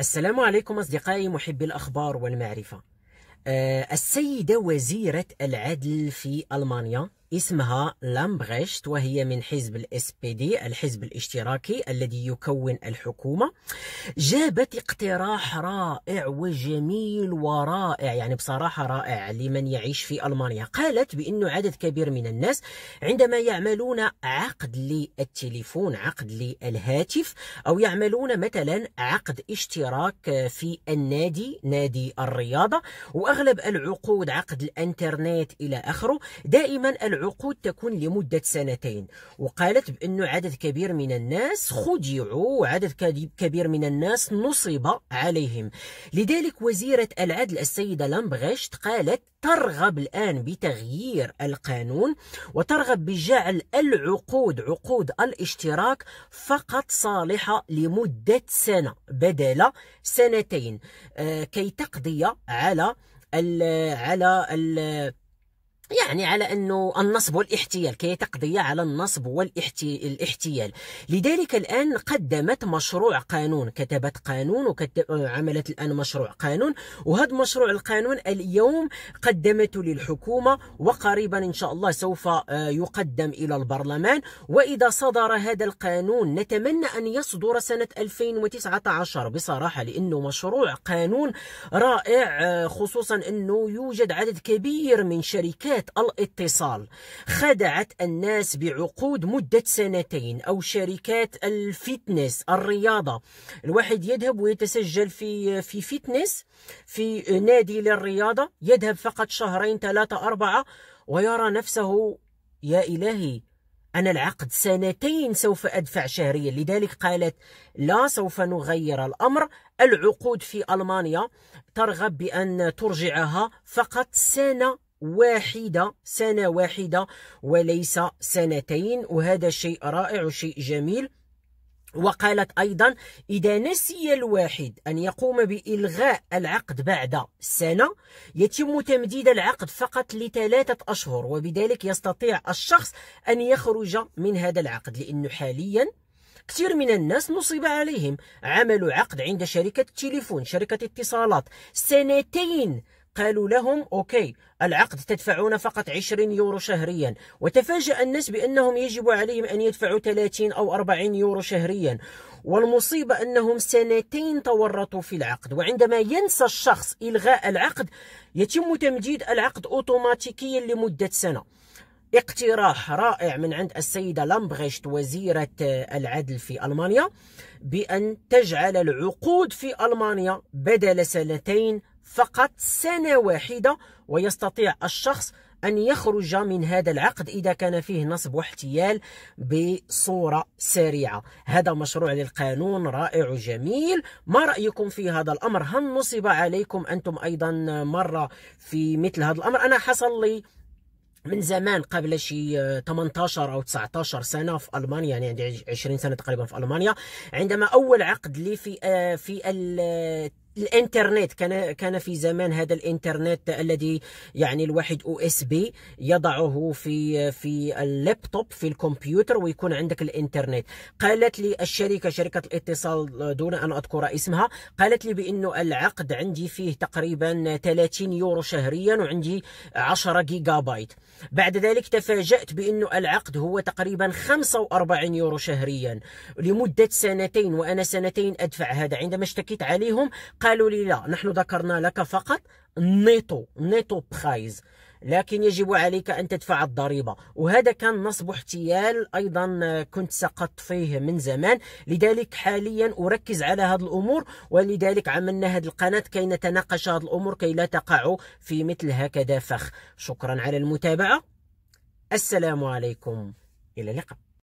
السلام عليكم أصدقائي محبي الأخبار والمعرفة آه، السيدة وزيرة العدل في ألمانيا اسمها لامبريشت وهي من حزب الاس بي دي الحزب الاشتراكي الذي يكون الحكومه جابت اقتراح رائع وجميل ورائع يعني بصراحه رائع لمن يعيش في المانيا قالت بانه عدد كبير من الناس عندما يعملون عقد للتليفون عقد للهاتف او يعملون مثلا عقد اشتراك في النادي نادي الرياضه واغلب العقود عقد الانترنت الى اخره دائما العقود العقود تكون لمدة سنتين وقالت بأنه عدد كبير من الناس خدعوا وعدد كبير من الناس نصب عليهم لذلك وزيرة العدل السيدة لامبغشت قالت ترغب الآن بتغيير القانون وترغب بجعل العقود عقود الاشتراك فقط صالحة لمدة سنة بدل سنتين آه، كي تقضي على الـ على الـ يعني على أنه النصب والاحتيال كي تقضي على النصب والاحتيال لذلك الآن قدمت مشروع قانون كتبت قانون وعملت الآن مشروع قانون وهذا مشروع القانون اليوم قدمته للحكومة وقريبا إن شاء الله سوف آه، يقدم إلى البرلمان وإذا صدر هذا القانون نتمنى أن يصدر سنة 2019 بصراحة لأنه مشروع قانون رائع آه، خصوصا أنه يوجد عدد كبير من شركات شركات الاتصال خدعت الناس بعقود مدة سنتين أو شركات الفتنس الرياضة الواحد يذهب ويتسجل في في فتنس في نادي للرياضة يذهب فقط شهرين ثلاثة أربعة ويرى نفسه يا إلهي أنا العقد سنتين سوف أدفع شهريا لذلك قالت لا سوف نغير الأمر العقود في ألمانيا ترغب بأن ترجعها فقط سنة واحدة سنة واحدة وليس سنتين وهذا شيء رائع وشيء جميل وقالت أيضا إذا نسي الواحد أن يقوم بإلغاء العقد بعد سنة يتم تمديد العقد فقط لثلاثة أشهر وبذلك يستطيع الشخص أن يخرج من هذا العقد لأنه حاليا كثير من الناس نصب عليهم عملوا عقد عند شركة تليفون شركة اتصالات سنتين قالوا لهم أوكي العقد تدفعون فقط 20 يورو شهريا وتفاجأ الناس بأنهم يجب عليهم أن يدفعوا 30 أو 40 يورو شهريا والمصيبة أنهم سنتين تورطوا في العقد وعندما ينسى الشخص إلغاء العقد يتم تمديد العقد أوتوماتيكيا لمدة سنة اقتراح رائع من عند السيدة لامبغشت وزيرة آه، العدل في ألمانيا بأن تجعل العقود في ألمانيا بدل سنتين فقط سنة واحدة ويستطيع الشخص أن يخرج من هذا العقد إذا كان فيه نصب واحتيال بصورة سريعة هذا مشروع للقانون رائع وجميل ما رأيكم في هذا الأمر هل نصب عليكم أنتم أيضا مرة في مثل هذا الأمر أنا حصل لي من زمان قبل شي 18 آه، او 19 سنه في المانيا يعني عندي 20 سنه تقريبا في المانيا عندما اول عقد لي في آه، في الانترنت كان كان في زمان هذا الانترنت الذي يعني الواحد او اس بي يضعه في في اللابتوب في الكمبيوتر ويكون عندك الانترنت قالت لي الشركه شركه الاتصال دون ان اذكر اسمها قالت لي بانه العقد عندي فيه تقريبا 30 يورو شهريا وعندي 10 جيجا بايت بعد ذلك تفاجات بانه العقد هو تقريبا 45 يورو شهريا لمده سنتين وانا سنتين ادفع هذا عندما اشتكيت عليهم قالوا لي لا نحن ذكرنا لك فقط النيتو نيتو برايز لكن يجب عليك أن تدفع الضريبة وهذا كان نصب احتيال أيضا كنت سقطت فيه من زمان لذلك حاليا أركز على هذه الأمور ولذلك عملنا هذه القناة كي نتناقش هذه الأمور كي لا تقع في مثل هكذا فخ شكرا على المتابعة السلام عليكم إلى اللقاء